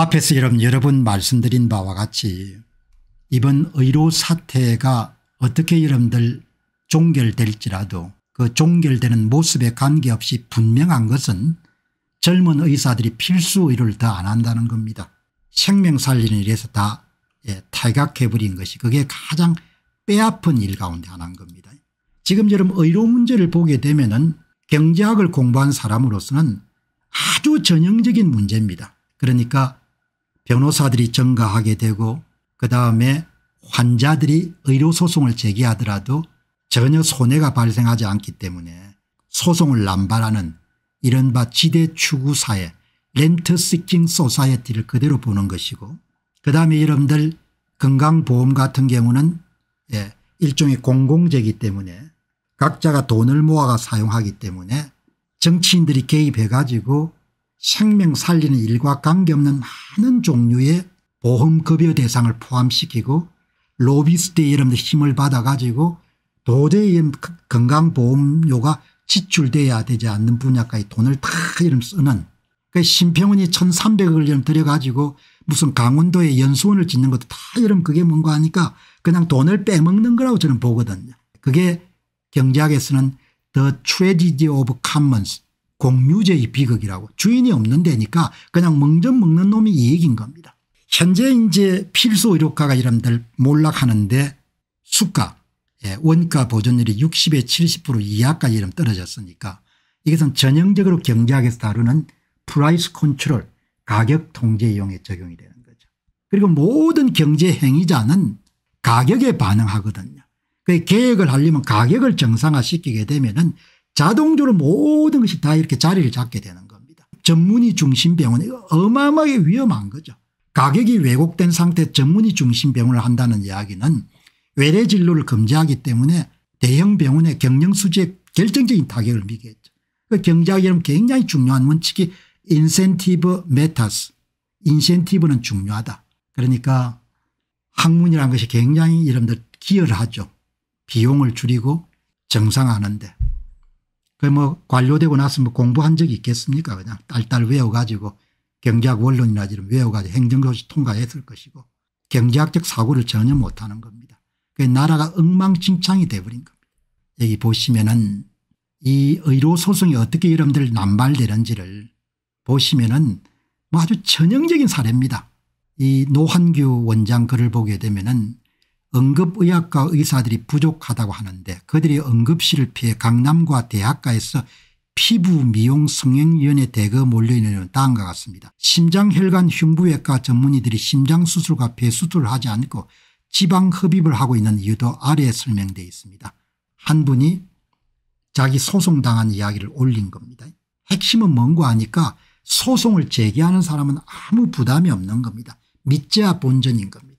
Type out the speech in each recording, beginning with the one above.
앞에서 여러 여러분 말씀드린 바와 같이 이번 의료 사태가 어떻게 여러분들 종결될지라도 그 종결되는 모습에 관계없이 분명한 것은 젊은 의사들이 필수 의료를 더 안 한다는 겁니다. 생명 살리는 일에서 다 예, 탈각해버린 것이 그게 가장 빼앗픈일 가운데 하나인 겁니다. 지금 여러분 의료 문제를 보게 되면 은 경제학을 공부한 사람으로서는 아주 전형적인 문제입니다. 그러니까 변호사들이 증가하게 되고 그 다음에 환자들이 의료소송을 제기하더라도 전혀 손해가 발생하지 않기 때문에 소송을 남발하는 이른바 지대 추구 사회 렌트 시킹 소사이어티를 그대로 보는 것이고 그 다음에 여러분들 건강보험 같은 경우는 예, 일종의 공공재기 때문에 각자가 돈을 모아가 사용하기 때문에 정치인들이 개입해 가지고 생명 살리는 일과 관계없는 많은 종류의 보험급여 대상을 포함시키고 로비스트의 이런 힘을 받아가지고 도저히 건강보험료가 지출돼야 되지 않는 분야까지 돈을 다 이름 쓰는 그 심평원이 1300억을 들여가지고 무슨 강원도에 연수원을 짓는 것도 다 이름 그게 뭔가 하니까 그냥 돈을 빼먹는 거라고 저는 보거든요. 그게 경제학에서는 The Tragedy of Commons 공유제의 비극이라고 주인이 없는 데니까 그냥 멍전 먹는 놈이 이 얘기인 겁니다. 현재 이제 필수 의료가가 이름들 몰락하는데 수가 예, 원가 보존율이 60에 70% 이하까지 이름 떨어졌으니까 이것은 전형적으로 경제학에서 다루는 프라이스 컨트롤 가격 통제 이용에 적용이 되는 거죠. 그리고 모든 경제 행위자는 가격에 반응하거든요. 그 계획을 하려면 가격을 정상화시키게 되면 은 자동적으로 모든 것이 다 이렇게 자리를 잡게 되는 겁니다. 전문의 중심 병원 어마어마하게 위험한 거죠. 가격이 왜곡된 상태 전문의 중심 병원을 한다는 이야기는 외래 진료를 금지하기 때문에 대형 병원의 경영 수지에 결정적인 타격을 미겠죠. 그 경제학에는 굉장히 중요한 원칙이 인센티브 메타스 인센티브는 중요하다. 그러니까 학문이라는 것이 굉장히 여러분들 기여를 하죠. 비용을 줄이고 정상화하는데 그뭐 관료되고 나서 뭐 공부한 적이 있겠습니까 그냥 딸딸 외워가지고 경제학 원론이나 지금 외워가지고 행정교실 통과했을 것이고 경제학적 사고를 전혀 못하는 겁니다. 그 나라가 엉망진창이 돼버린 겁니다. 여기 보시면은 이 의료소송이 어떻게 여러분들 남발되는지를 보시면은 뭐 아주 전형적인 사례입니다. 이 노한규 원장 글을 보게 되면은 응급의학과 의사들이 부족하다고 하는데 그들이 응급실을 피해 강남과 대학가에서 피부 미용 성형위원회 대거 몰려있는 다음과 같습니다. 심장혈관 흉부외과 전문의들이 심장수술과 배수술을 하지 않고 지방흡입을 하고 있는 이유도 아래에 설명되어 있습니다. 한 분이 자기 소송당한 이야기를 올린 겁니다. 핵심은 뭔고 하니까 소송을 제기하는 사람은 아무 부담이 없는 겁니다. 믿자 본전인 겁니다.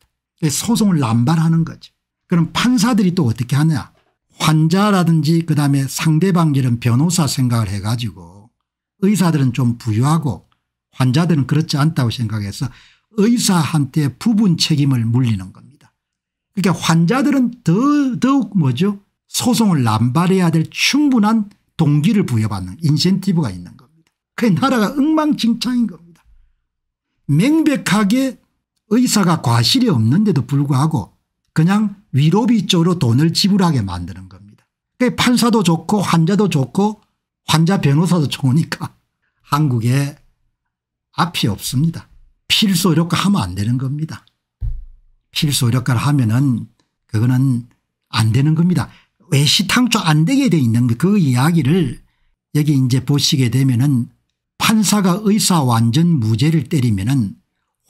소송을 남발하는 거죠. 그럼 판사들이 또 어떻게 하냐 환자라든지 그다음에 상대방들은 변호사 생각을 해가지고 의사들은 좀 부유하고 환자들은 그렇지 않다고 생각해서 의사한테 부분 책임을 물리는 겁니다. 그러니까 환자들은 더, 더욱 뭐죠 소송을 남발해야 될 충분한 동기를 부여받는 인센티브가 있는 겁니다. 그게 나라가 엉망진창인 겁니다. 명백하게 의사가 과실이 없는데도 불구하고 그냥 위로비 쪽으로 돈을 지불하게 만드는 겁니다. 판사도 좋고 환자도 좋고 환자 변호사도 좋으니까 한국에 앞이 없습니다. 필수 의료과 하면 안 되는 겁니다. 필수 의료과를 하면은 그거는 안 되는 겁니다. 외 시탕초 안 되게 돼 있는 그 이야기를 여기 이제 보시게 되면은 판사가 의사 완전 무죄를 때리면은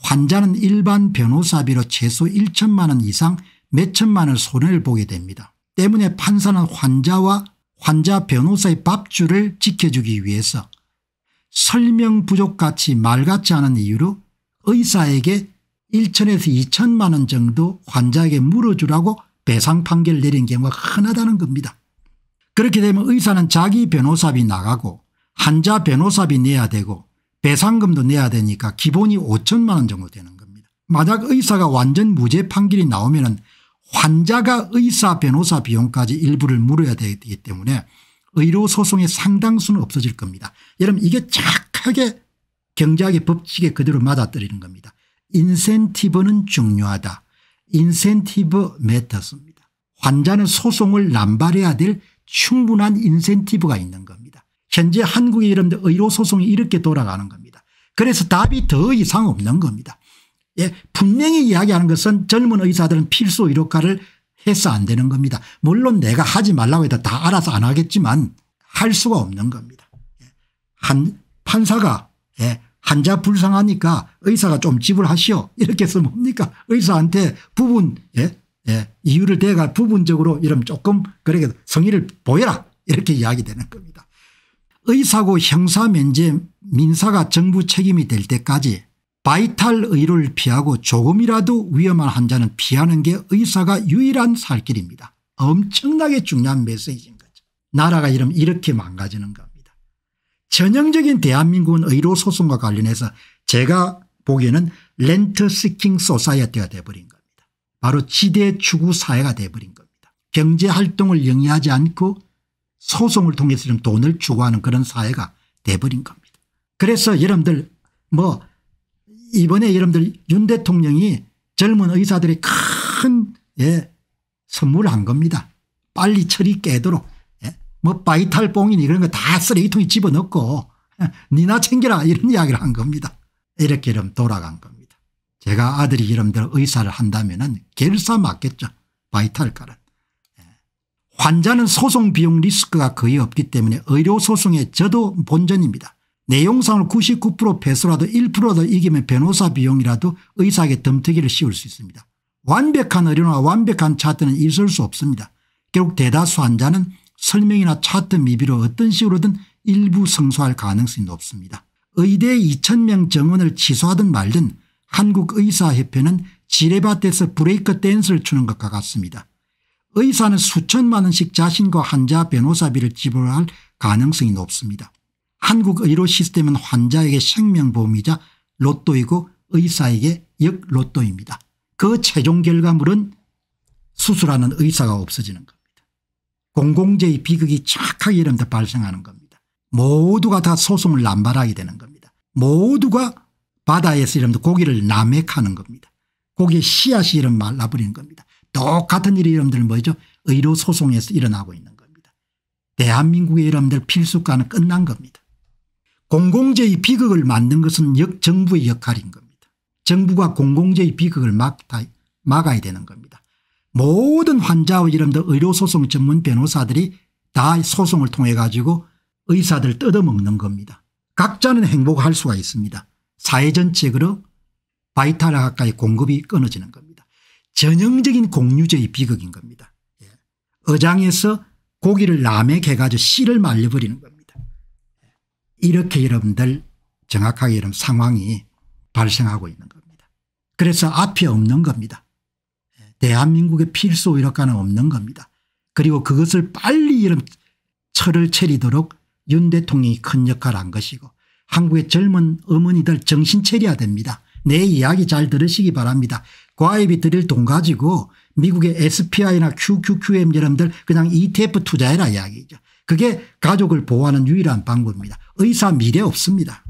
환자는 일반 변호사비로 최소 1천만 원 이상 몇 천만 원 손해를 보게 됩니다. 때문에 판사는 환자와 환자 변호사의 밥줄을 지켜주기 위해서 설명 부족같이 말같이 하는 이유로 의사에게 1천에서 2천만 원 정도 환자에게 물어주라고 배상 판결 내린 경우가 흔하다는 겁니다. 그렇게 되면 의사는 자기 변호사비 나가고 환자 변호사비 내야 되고 배상금도 내야 되니까 기본이 5천만 원 정도 되는 겁니다. 만약 의사가 완전 무죄 판결이 나오면 환자가 의사 변호사 비용까지 일부를 물어야 되기 때문에 의료소송의 상당수는 없어질 겁니다. 여러분 이게 착하게 경제학의 법칙에 그대로 맞아떨이는 겁니다. 인센티브는 중요하다. 인센티브 메타스입니다. 환자는 소송을 남발해야 될 충분한 인센티브가 있는 겁니다. 현재 한국의 이름대 의료소송이 이렇게 돌아가는 겁니다. 그래서 답이 더 이상 없는 겁니다. 예, 분명히 이야기하는 것은 젊은 의사들은 필수 의료과를 해서 안 되는 겁니다. 물론 내가 하지 말라고 해도 다 알아서 안 하겠지만 할 수가 없는 겁니다. 예, 한 판사가 예, 환자 불쌍하니까 의사가 좀 지불하시오 이렇게 해서 뭡니까 의사한테 부분 예, 예, 이유를 대가 부분적으로 이런 조금 그렇게 성의를 보여라 이렇게 이야기되는 겁니다. 의사고 형사 면제 민사가 정부 책임이 될 때까지 바이탈 의료를 피하고 조금이라도 위험한 환자는 피하는 게 의사가 유일한 살 길입니다. 엄청나게 중요한 메시지인 거죠. 나라가 이러면 이렇게 망가지는 겁니다. 전형적인 대한민국은 의료소송과 관련해서 제가 보기에는 렌트스킹 소사이어티가 돼버린 겁니다. 바로 지대 추구 사회가 돼버린 겁니다. 경제활동을 영위하지 않고 소송을 통해서 좀 돈을 추구하는 그런 사회가 돼버린 겁니다. 그래서 여러분들 뭐 이번에 여러분들 윤 대통령이 젊은 의사들이 큰 예, 선물한 겁니다. 빨리 철이 깨도록 예, 뭐 바이탈 뽕이니 이런 거 다 쓰레기통에 집어넣고 예, 니나 챙겨라 이런 이야기를 한 겁니다. 이렇게 이름 돌아간 겁니다. 제가 아들이 이름대로 의사를 한다면 은 결사 맞겠죠. 바이탈 깔아. 환자는 소송 비용 리스크가 거의 없기 때문에 의료소송에 저도 본전입니다. 내용상을 99% 패소라도 1%더 이기면 변호사 비용이라도 의사에게 덤태기를 씌울 수 있습니다. 완벽한 의료나 완벽한 차트는 있을 수 없습니다. 결국 대다수 환자는 설명이나 차트 미비로 어떤 식으로든 일부 성소할 가능성이 높습니다. 의대 2,000명 정원을 취소하든 말든 한국의사협회는 지뢰밭에서 브레이크 댄스를 추는 것과 같습니다. 의사는 수천만 원씩 자신과 환자 변호사비를 지불할 가능성이 높습니다. 한국 의료 시스템은 환자에게 생명보험이자 로또이고 의사에게 역로또입니다. 그 최종 결과물은 수술하는 의사가 없어지는 겁니다. 공공재의 비극이 착하게 이름다 발생하는 겁니다. 모두가 다 소송을 남발하게 되는 겁니다. 모두가 바다에서 이름도 고기를 남획하는 겁니다. 고기의 씨앗이 이름 말라버리는 겁니다. 똑같은 일이 여러분들 뭐죠 의료 소송에서 일어나고 있는 겁니다. 대한민국의 여러분들 필수과는 끝난 겁니다. 공공재의 비극을 만든 것은 역 정부의 역할인 겁니다. 정부가 공공재의 비극을 막, 막아야 되는 겁니다. 모든 환자와 이름들 의료소송 전문 변호사들이 다 소송을 통해 가지고 의사들 뜯어먹는 겁니다. 각자는 행복할 수가 있습니다. 사회 전체로 바이탈 학과의 공급이 끊어지는 겁니다. 전형적인 공유제의 비극인 겁니다. 예. 어장에서 고기를 남의 개가지고 씨를 말려버리는 겁니다. 예. 이렇게 여러분들 정확하게 여러분 상황이 발생하고 있는 겁니다. 그래서 앞이 없는 겁니다. 예. 대한민국의 필수 의료과는 없는 겁니다. 그리고 그것을 빨리 이런 철을 차리도록 윤 대통령이 큰 역할을 한 것이고 한국의 젊은 어머니들 정신 차려야 됩니다. 내 이야기 잘 들으시기 바랍니다. 과외비 드릴 돈 가지고 미국의 SPI나 QQQM 여러분들 그냥 ETF 투자해라 이야기죠. 그게 가족을 보호하는 유일한 방법입니다. 의사 미래 없습니다.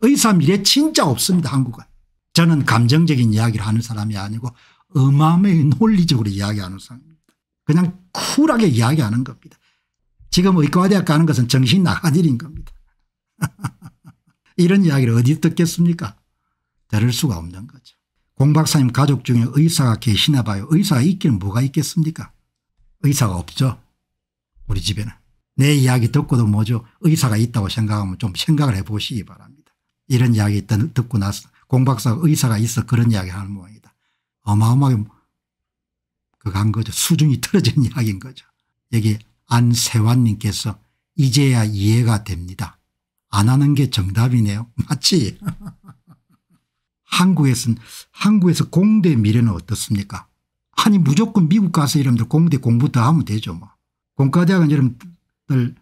의사 미래 진짜 없습니다 한국은. 저는 감정적인 이야기를 하는 사람이 아니고 어마어마하 논리적으로 이야기하는 사람입니다. 그냥 쿨하게 이야기하는 겁니다. 지금 의과대학 가는 것은 정신 나간 일인 겁니다. 이런 이야기를 어디 듣겠습니까? 들을 수가 없는 거죠. 공 박사님 가족 중에 의사가 계시나 봐요. 의사가 있기는 뭐가 있겠습니까? 의사가 없죠. 우리 집에는. 내 이야기 듣고도 뭐죠. 의사가 있다고 생각하면 좀 생각을 해보시기 바랍니다. 이런 이야기 듣고 나서 공 박사가 의사가 있어 그런 이야기 하는 모양이다. 어마어마하게 그간 거죠. 수준이 떨어진 이야기인 거죠. 여기 안세환님께서 이제야 이해가 됩니다. 안 하는 게 정답이네요. 맞지? 한국에서는 한국에서 공대 미래는 어떻습니까 아니 무조건 미국 가서 이러분들 공대 공부 더 하면 되죠 뭐. 공과대학은 여러분들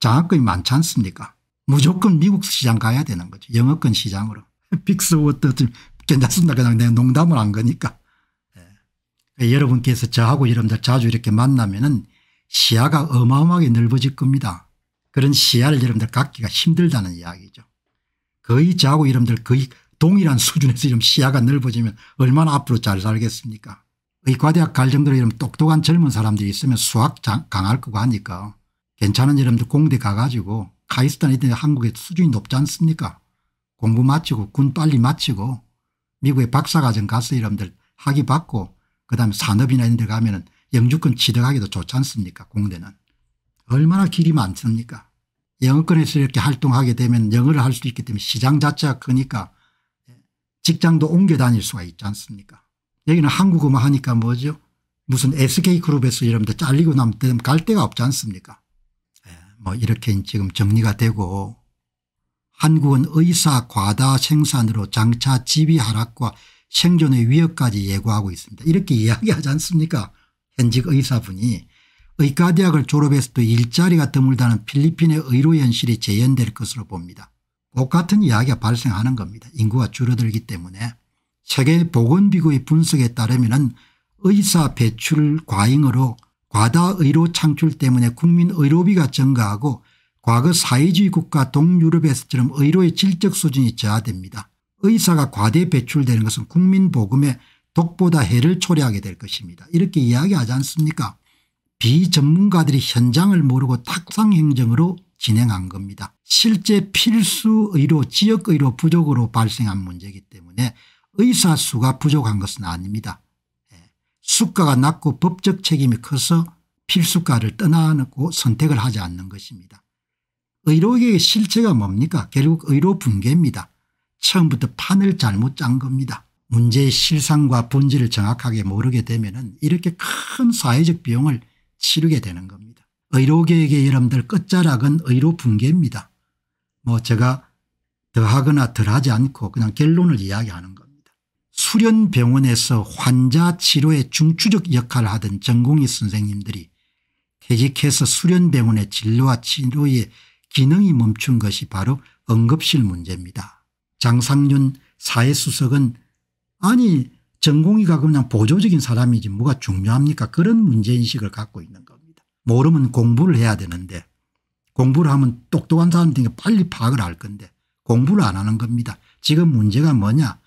장학금이 많지 않습니까 무조건 미국 시장 가야 되는 거죠 영어권 시장으로 빅스워터 좀 괜찮습니다 그냥 내가 농담을 한 거니까 네. 여러분께서 저하고 여러분들 자주 이렇게 만나면 은 시야가 어마어마하게 넓어질 겁니다 그런 시야를 여러분들 갖기가 힘들다는 이야기죠 거의 저하고 여러분들 거의 동일한 수준에서 이런 시야가 넓어지면 얼마나 앞으로 잘 살겠습니까 의과대학 갈 정도로 이런 똑똑한 젊은 사람들이 있으면 수학 강할 거고 하니까 괜찮은 이름도 공대 가가지고 카이스탄 이때 한국의 수준이 높지 않습니까 공부 마치고 군 빨리 마치고 미국의 박사과정 가서 이름들 학위 받고 그다음에 산업이나 이런 데 가면 은 영주권 취득하기도 좋지 않습니까 공대는 얼마나 길이 많습니까 영어권에서 이렇게 활동하게 되면 영어를 할 수 있기 때문에 시장 자체가 크니까 직장도 옮겨 다닐 수가 있지 않습니까 여기는 한국어만 하니까 뭐죠 무슨 SK그룹에서 이러면 잘리고 나면 갈 데가 없지 않습니까 예, 뭐 이렇게 지금 정리가 되고 한국은 의사 과다 생산으로 장차 지위 하락과 생존의 위협까지 예고하고 있습니다. 이렇게 이야기하지 않습니까 현직 의사분이 의과대학을 졸업해서도 일자리가 드물다는 필리핀의 의료 현실이 재현될 것으로 봅니다. 똑같은 이야기가 발생하는 겁니다. 인구가 줄어들기 때문에 세계 보건비구의 분석에 따르면 의사 배출 과잉으로 과다 의료 창출 때문에 국민 의료비가 증가하고 과거 사회주의 국가 동유럽에서처럼 의료의 질적 수준이 저하됩니다. 의사가 과대 배출되는 것은 국민 보금에 독보다 해를 초래하게 될 것입니다. 이렇게 이야기하지 않습니까 비전문가들이 현장을 모르고 탁상행정으로 진행한 겁니다. 실제 필수의료 지역의료 부족으로 발생한 문제이기 때문에 의사 수가 부족한 것은 아닙니다. 예. 수가가 낮고 법적 책임이 커서 필수가를 떠나고 선택을 하지 않는 것입니다. 의료계의 실체가 뭡니까 결국 의료 붕괴입니다. 처음부터 판을 잘못 짠 겁니다. 문제의 실상과 본질을 정확하게 모르게 되면 이렇게 큰 사회적 비용을 치르게 되는 겁니다. 의료계에게 여러분들 끝자락은 의료 붕괴입니다. 뭐 제가 더하거나 덜하지 않고 그냥 결론을 이야기하는 겁니다. 수련병원에서 환자 치료에 중추적 역할을 하던 전공의 선생님들이 퇴직해서 수련병원의 진료와 치료의 기능이 멈춘 것이 바로 응급실 문제입니다. 장상윤 사회수석은 아니 전공의가 그냥 보조적인 사람이지 뭐가 중요합니까 그런 문제인식을 갖고 있는 겁니다. 모르면 공부를 해야 되는데 공부를 하면 똑똑한 사람들이 빨리 파악을 할 건데 공부를 안 하는 겁니다. 지금 문제가 뭐냐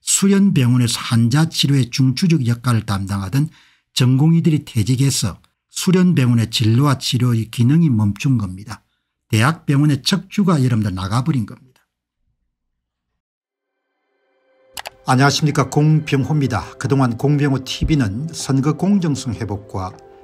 수련병원에서 환자치료의 중추적 역할을 담당하던 전공의들이 퇴직해서 수련병원의 진료와 치료의 기능이 멈춘 겁니다. 대학병원의 척추가 여러분들 나가버린 겁니다. 안녕하십니까 공병호입니다. 그동안 공병호 tv는 선거 공정성 회복과